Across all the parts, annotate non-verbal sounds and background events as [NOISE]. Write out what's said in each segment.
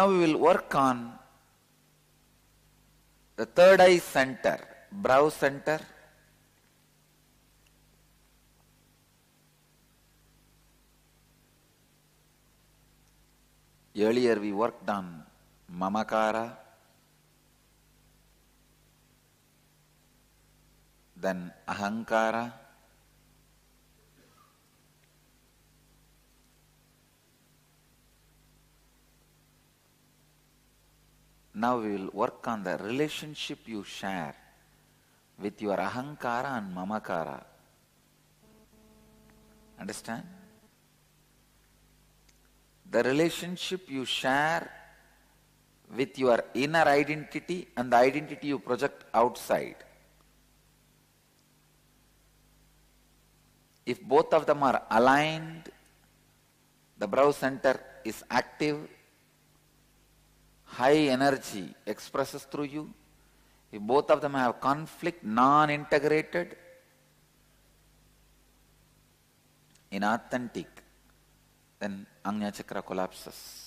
Now we will work on the third eye center, brow center. Earlier we worked on mamakara, then ahankara, Now we will work on the relationship you share with your ahankara and mamakara. Understand? The relationship you share with your inner identity and the identity you project outside. If both of them are aligned, the brow center is active high energy expresses through you. If both of them have conflict, non-integrated, inauthentic, then Agnya Chakra collapses.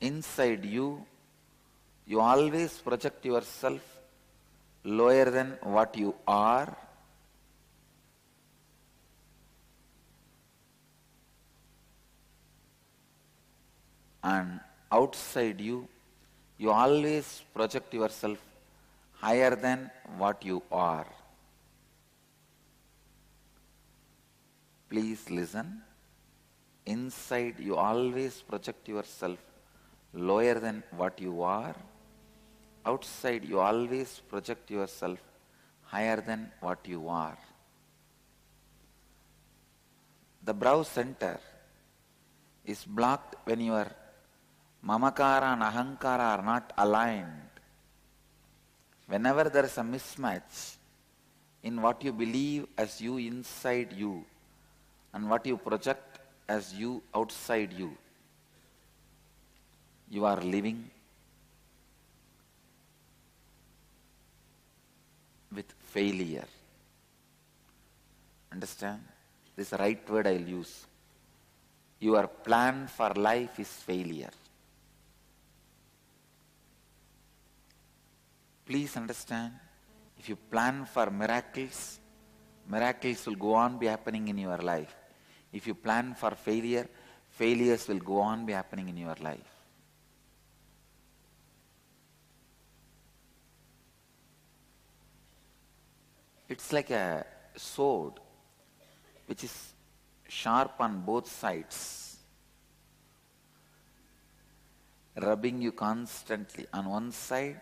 Inside you, you always project yourself lower than what you are and outside you, you always project yourself higher than what you are. Please listen. Inside, you always project yourself lower than what you are. Outside, you always project yourself higher than what you are. The brow center is blocked when you are Mamakara and Ahankara are not aligned, whenever there is a mismatch in what you believe as you inside you and what you project as you outside you, you are living with failure. Understand? This right word I'll use. Your plan for life is failure. Please understand, if you plan for miracles, miracles will go on be happening in your life. If you plan for failure, failures will go on be happening in your life. It's like a sword which is sharp on both sides, rubbing you constantly on one side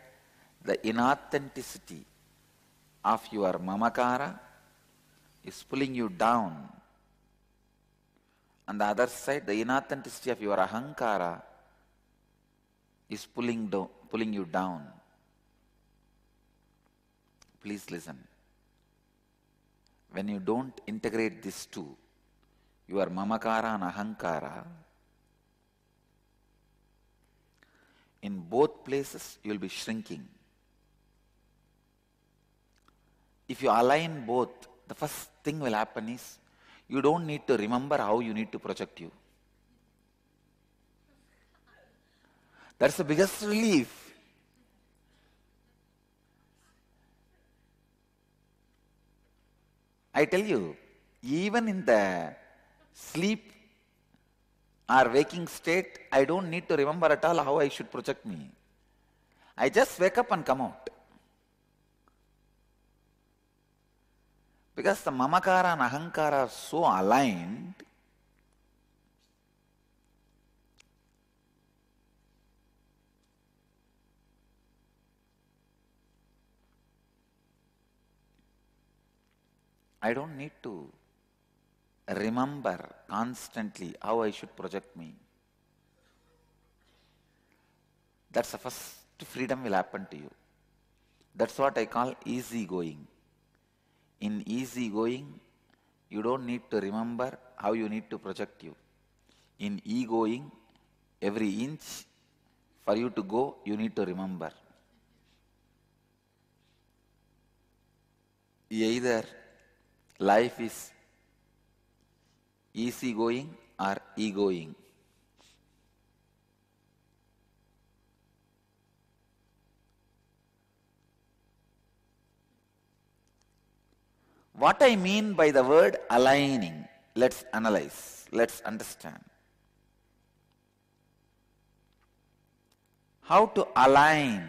the inauthenticity of your mamakara is pulling you down. On the other side, the inauthenticity of your ahankara is pulling, do, pulling you down. Please listen. When you don't integrate these two, your mamakara and ahankara, in both places you will be shrinking if you align both, the first thing will happen is you don't need to remember how you need to project you. That's the biggest relief. I tell you, even in the sleep or waking state, I don't need to remember at all how I should project me. I just wake up and come out. Because the mamakara and ahankara are so aligned, I don't need to remember constantly how I should project me. That's the first freedom will happen to you. That's what I call easy going. In easy going, you don't need to remember how you need to project you. In e-going, every inch for you to go, you need to remember. Either life is easy going or e-going. What I mean by the word aligning, let's analyze, let's understand. How to align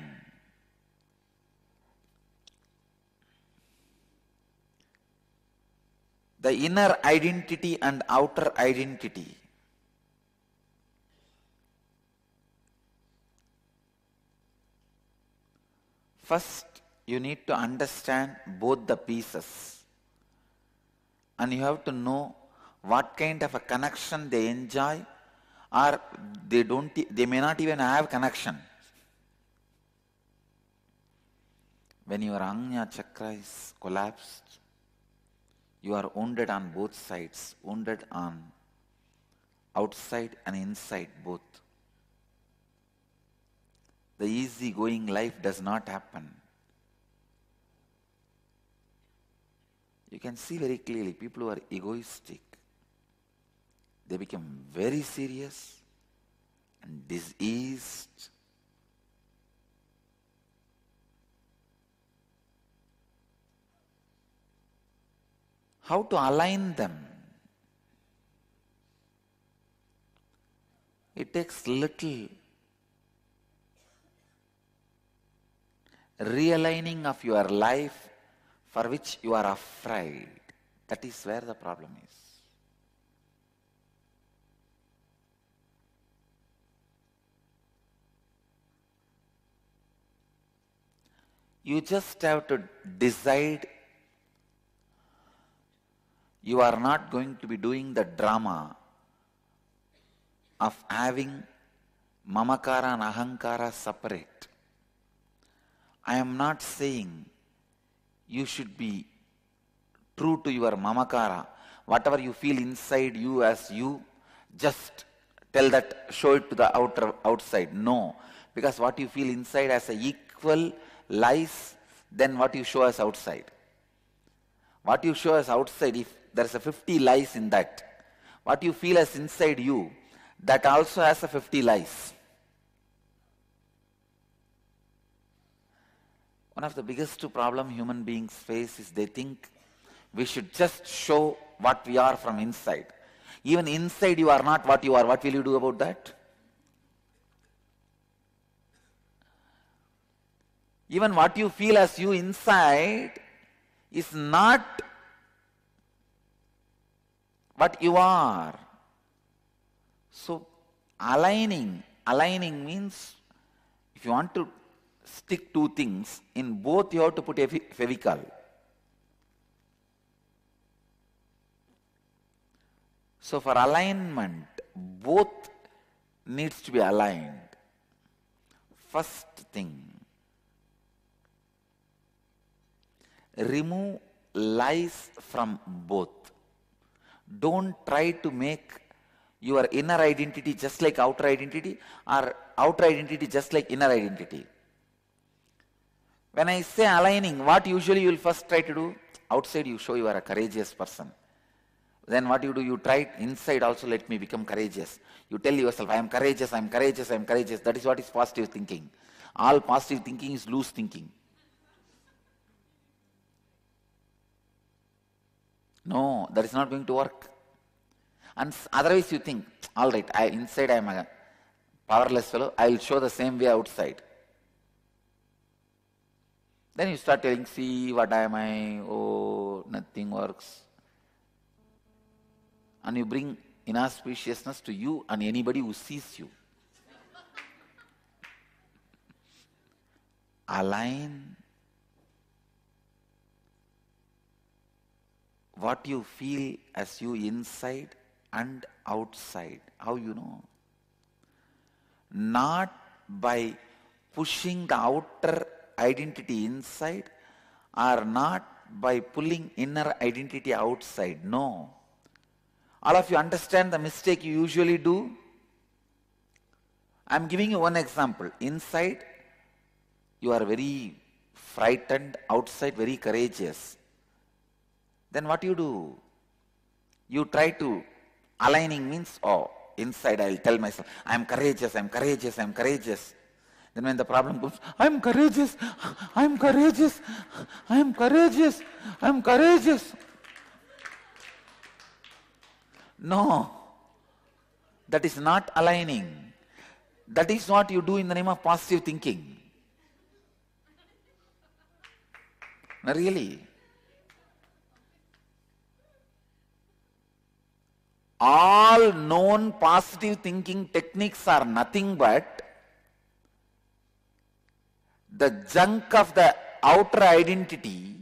the inner identity and outer identity. First, you need to understand both the pieces and you have to know what kind of a connection they enjoy or they don't they may not even have connection when your Anya chakra is collapsed, you are wounded on both sides, wounded on outside and inside both. The easy going life does not happen. You can see very clearly people who are egoistic, they become very serious and diseased. How to align them? It takes little realigning of your life for which you are afraid. That is where the problem is. You just have to decide you are not going to be doing the drama of having mamakara and ahankara separate. I am not saying you should be true to your mamakara. Whatever you feel inside you as you, just tell that, show it to the outer, outside. No. Because what you feel inside as an equal lies then what you show as outside. What you show as outside, if there is a 50 lies in that, what you feel as inside you, that also has a 50 lies. One of the biggest problem human beings face is they think we should just show what we are from inside. Even inside you are not what you are. What will you do about that? Even what you feel as you inside is not what you are. So aligning, aligning means if you want to stick two things. In both you have to put a fevical. So for alignment, both needs to be aligned. First thing, remove lies from both. Don't try to make your inner identity just like outer identity or outer identity just like inner identity. When I say aligning, what usually you will first try to do? Outside you show you are a courageous person. Then what you do? You try inside also let me become courageous. You tell yourself, I am courageous, I am courageous, I am courageous. That is what is positive thinking. All positive thinking is loose thinking. No, that is not going to work. And otherwise you think, all right, I, inside I am a powerless fellow, I will show the same way outside. Then you start telling, see, what am I? Oh, nothing works. And you bring inauspiciousness to you and anybody who sees you. Align what you feel as you inside and outside. How you know? Not by pushing the outer identity inside are not by pulling inner identity outside. No. All of you understand the mistake you usually do? I'm giving you one example. Inside, you are very frightened, outside, very courageous. Then what you do? You try to, aligning means, oh, inside I'll tell myself, I'm courageous, I'm courageous, I'm courageous. Then when the problem comes, I am courageous, I am courageous, I am courageous, I am courageous. No, that is not aligning. That is what you do in the name of positive thinking. No, really. All known positive thinking techniques are nothing but the junk of the outer identity,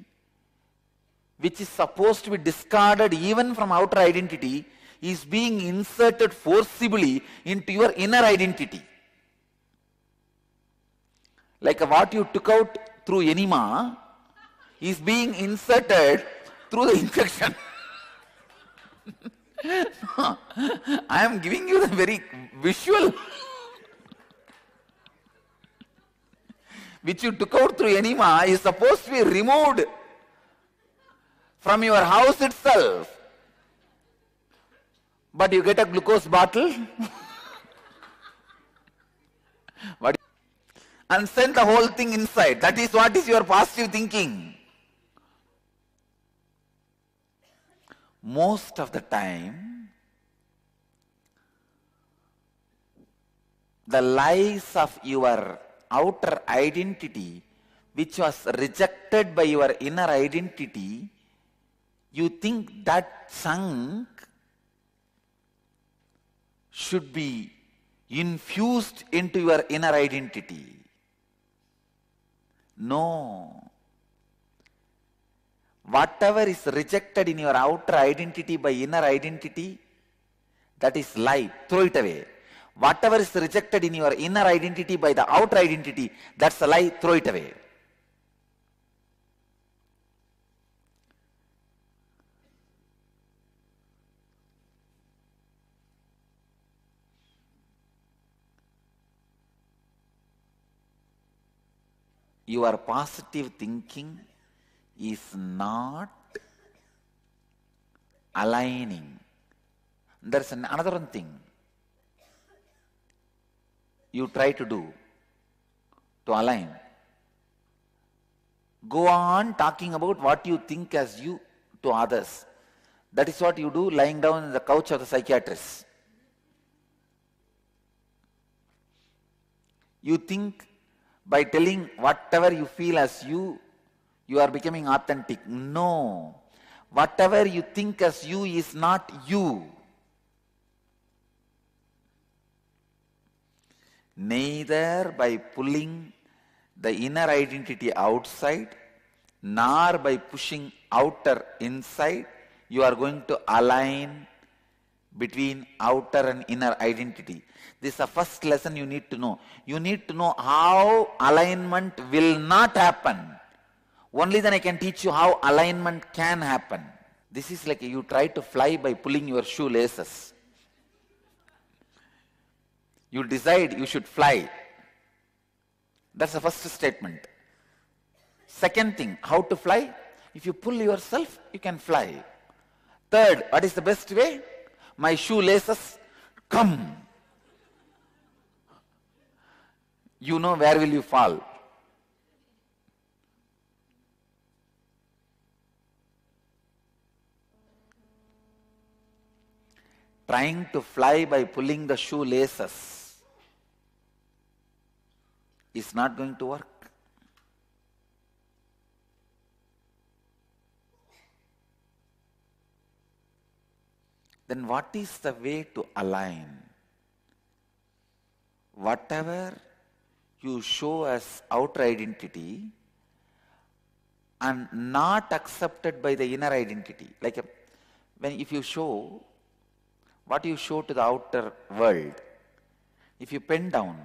which is supposed to be discarded even from outer identity, is being inserted forcibly into your inner identity. Like what you took out through enema is being inserted through the injection. [LAUGHS] I am giving you the very visual which you took out through enema is supposed to be removed from your house itself. But you get a glucose bottle what, [LAUGHS] and send the whole thing inside. That is what is your positive thinking. Most of the time, the lies of your outer identity which was rejected by your inner identity, you think that sank. should be infused into your inner identity. No. Whatever is rejected in your outer identity by inner identity, that is lie. Throw it away. Whatever is rejected in your inner identity by the outer identity, that's a lie, throw it away. your positive thinking is not aligning. There's an, another one thing you try to do to align. Go on talking about what you think as you to others. That is what you do lying down in the couch of the psychiatrist. You think by telling whatever you feel as you, you are becoming authentic. No. Whatever you think as you is not you. neither by pulling the inner identity outside nor by pushing outer inside you are going to align between outer and inner identity. This is the first lesson you need to know. You need to know how alignment will not happen. Only then I can teach you how alignment can happen. This is like you try to fly by pulling your shoelaces. You decide you should fly. That's the first statement. Second thing, how to fly? If you pull yourself, you can fly. Third, what is the best way? My shoelaces come. You know where will you fall. Trying to fly by pulling the shoelaces is not going to work. Then what is the way to align? Whatever you show as outer identity and not accepted by the inner identity. Like a, um, when if you show what you show to the outer world, if you pen down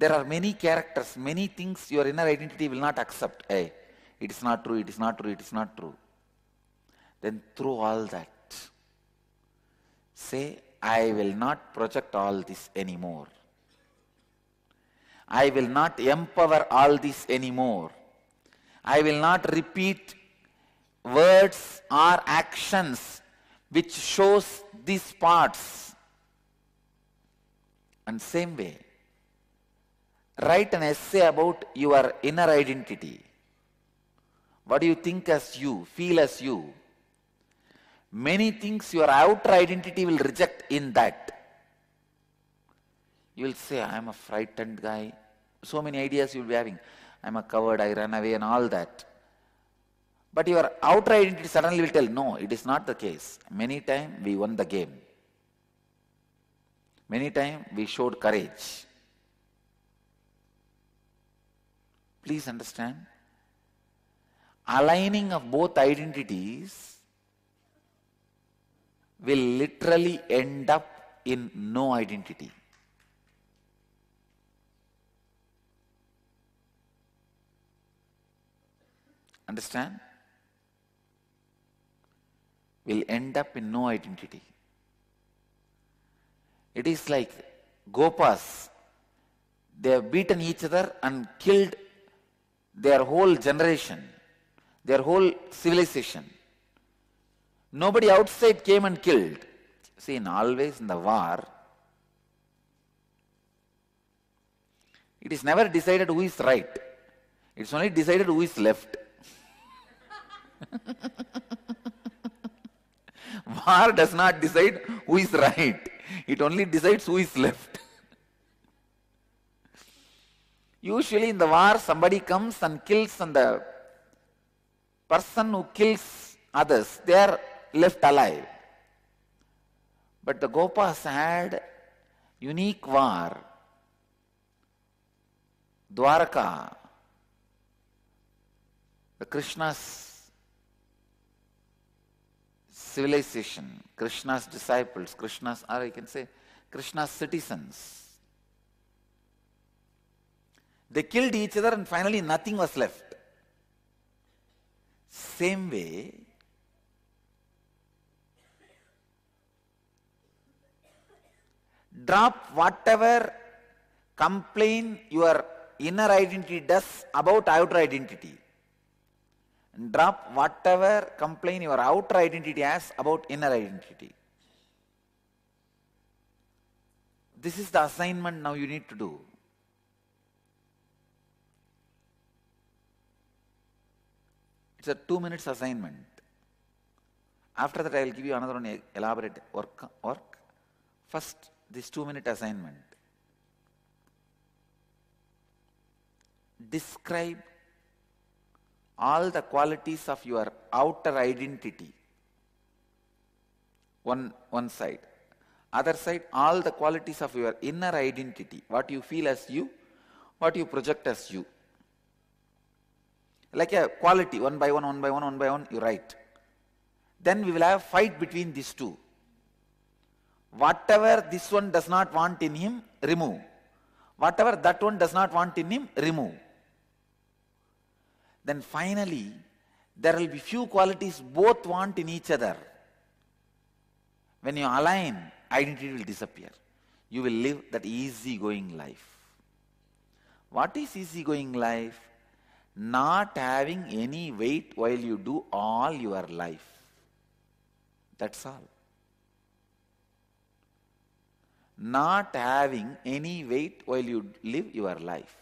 there are many characters, many things your inner identity will not accept. Hey, eh, it is not true, it is not true, it is not true. Then through all that, say, I will not project all this anymore. I will not empower all this anymore. I will not repeat words or actions which shows these parts. And same way, write an essay about your inner identity. What do you think as you, feel as you? Many things your outer identity will reject in that. You will say, I am a frightened guy. So many ideas you will be having. I am a coward, I run away, and all that. But your outer identity suddenly will tell, no, it is not the case. Many times we won the game. Many times we showed courage. Please understand. Aligning of both identities will literally end up in no identity. Understand? Will end up in no identity. It is like Gopas. They have beaten each other and killed their whole generation, their whole civilization. Nobody outside came and killed. See, in always in the war, it is never decided who is right. It's only decided who is left. [LAUGHS] war does not decide who is right. It only decides who is left. Usually in the war, somebody comes and kills, and the person who kills others, they are left alive. But the Gopas had unique war. Dwarka, the Krishna's civilization, Krishna's disciples, Krishna's, or I can say, Krishna's citizens they killed each other and finally nothing was left. Same way, drop whatever complain your inner identity does about outer identity. Drop whatever complain your outer identity has about inner identity. This is the assignment now you need to do. It's a two minutes assignment. After that, I will give you another one elaborate work. work. First, this two minute assignment. Describe all the qualities of your outer identity. One, one side. Other side, all the qualities of your inner identity. What you feel as you, what you project as you like a quality, one by one, one by one, one by one, you write. Then we will have fight between these two. Whatever this one does not want in him, remove. Whatever that one does not want in him, remove. Then finally, there will be few qualities both want in each other. When you align, identity will disappear. You will live that easy-going life. What is easy-going life? not having any weight while you do all your life. That's all. Not having any weight while you live your life.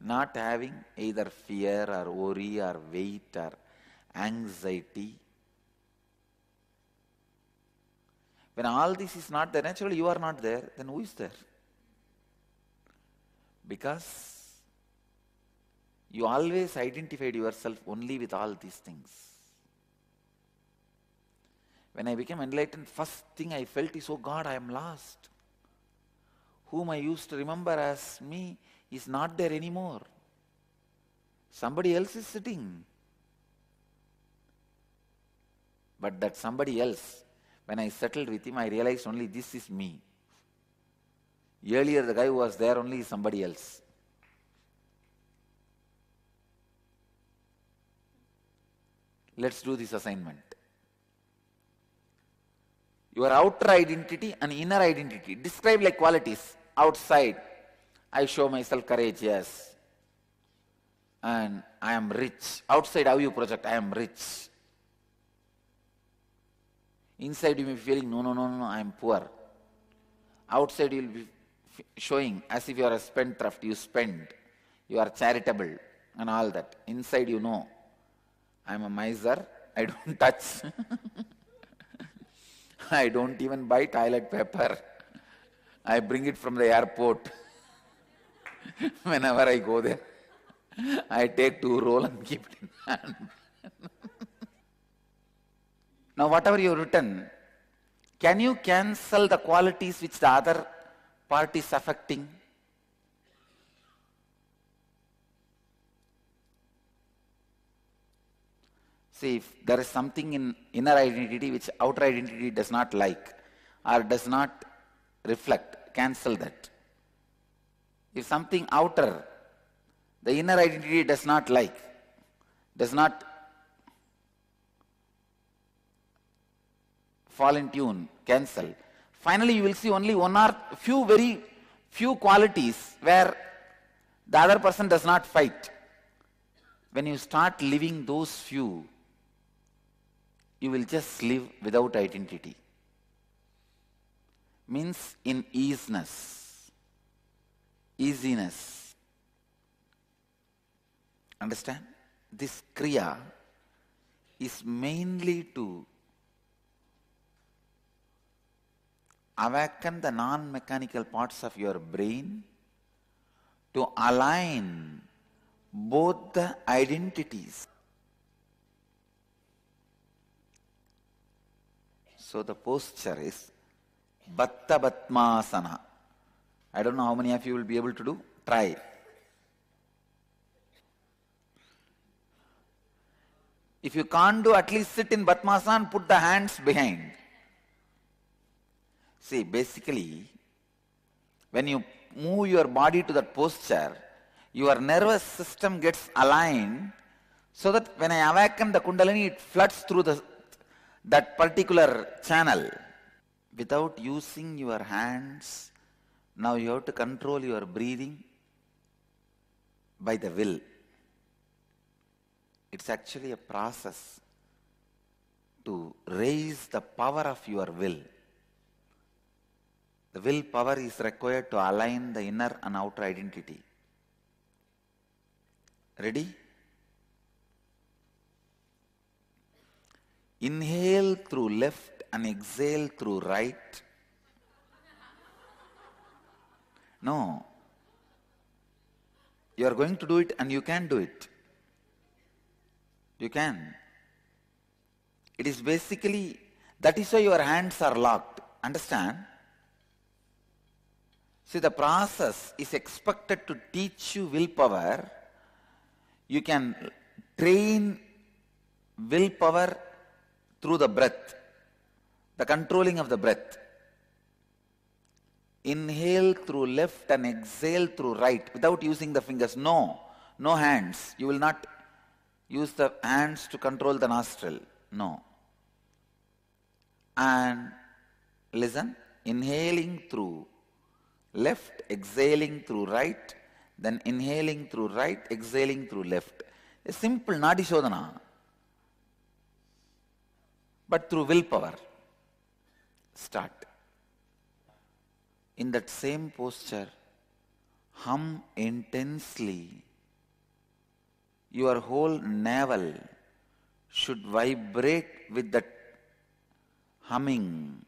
Not having either fear or worry or weight or anxiety. When all this is not there, naturally you are not there, then who is there? Because you always identified yourself only with all these things. When I became enlightened, first thing I felt is, oh God, I am lost. Whom I used to remember as me is not there anymore. Somebody else is sitting. But that somebody else, when I settled with him, I realized only this is me. Earlier, the guy who was there only somebody else. Let's do this assignment. Your outer identity and inner identity. Describe like qualities. Outside, I show myself courageous. And I am rich. Outside, how you project? I am rich. Inside, you may be feeling, no, no, no, no, I am poor. Outside, you will be showing as if you are a spendthrift, you spend, you are charitable and all that. Inside you know, I am a miser, I don't [LAUGHS] touch, I don't even buy toilet paper, I bring it from the airport [LAUGHS] whenever I go there. I take two roll and keep it in hand. [LAUGHS] now whatever you have written, can you cancel the qualities which the other parties affecting. See, if there is something in inner identity which outer identity does not like or does not reflect, cancel that. If something outer, the inner identity does not like, does not fall in tune, cancel. Finally, you will see only one or few very few qualities where the other person does not fight. When you start living those few, you will just live without identity. Means in easiness, easiness. Understand? This Kriya is mainly to awaken the non mechanical parts of your brain to align both the identities. So the posture is Bhatta Bhatmasana. I don't know how many of you will be able to do. Try. If you can't do, at least sit in Bhatmasana and put the hands behind. See, basically, when you move your body to that posture, your nervous system gets aligned so that when I awaken the Kundalini, it floods through the, that particular channel without using your hands. Now you have to control your breathing by the will. It's actually a process to raise the power of your will. The willpower is required to align the inner and outer identity. Ready? Inhale through left and exhale through right. No. You are going to do it and you can do it. You can. It is basically, that is why your hands are locked. Understand? See, the process is expected to teach you willpower. You can train willpower through the breath, the controlling of the breath. Inhale through left and exhale through right without using the fingers. No, no hands. You will not use the hands to control the nostril. No. And listen, inhaling through left, exhaling through right, then inhaling through right, exhaling through left. A simple Nadi Shodhana, but through willpower. Start. In that same posture, hum intensely. Your whole navel should vibrate with that humming.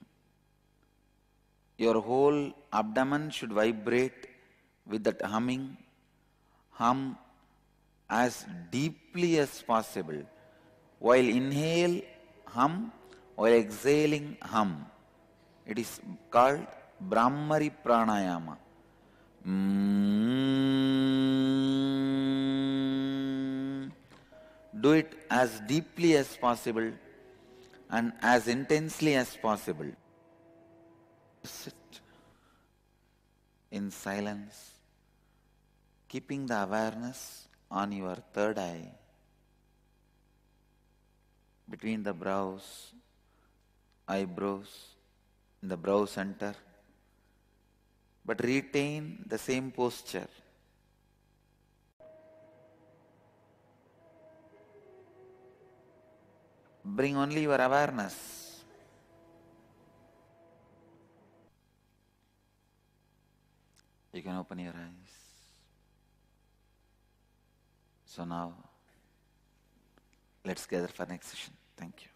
Your whole abdomen should vibrate with that humming. Hum as deeply as possible. While inhale, hum, while exhaling, hum. It is called Brahmari Pranayama. Mm. Do it as deeply as possible and as intensely as possible sit in silence, keeping the awareness on your third eye, between the brows, eyebrows, in the brow center, but retain the same posture. Bring only your awareness You can open your eyes. So now, let's gather for next session. Thank you.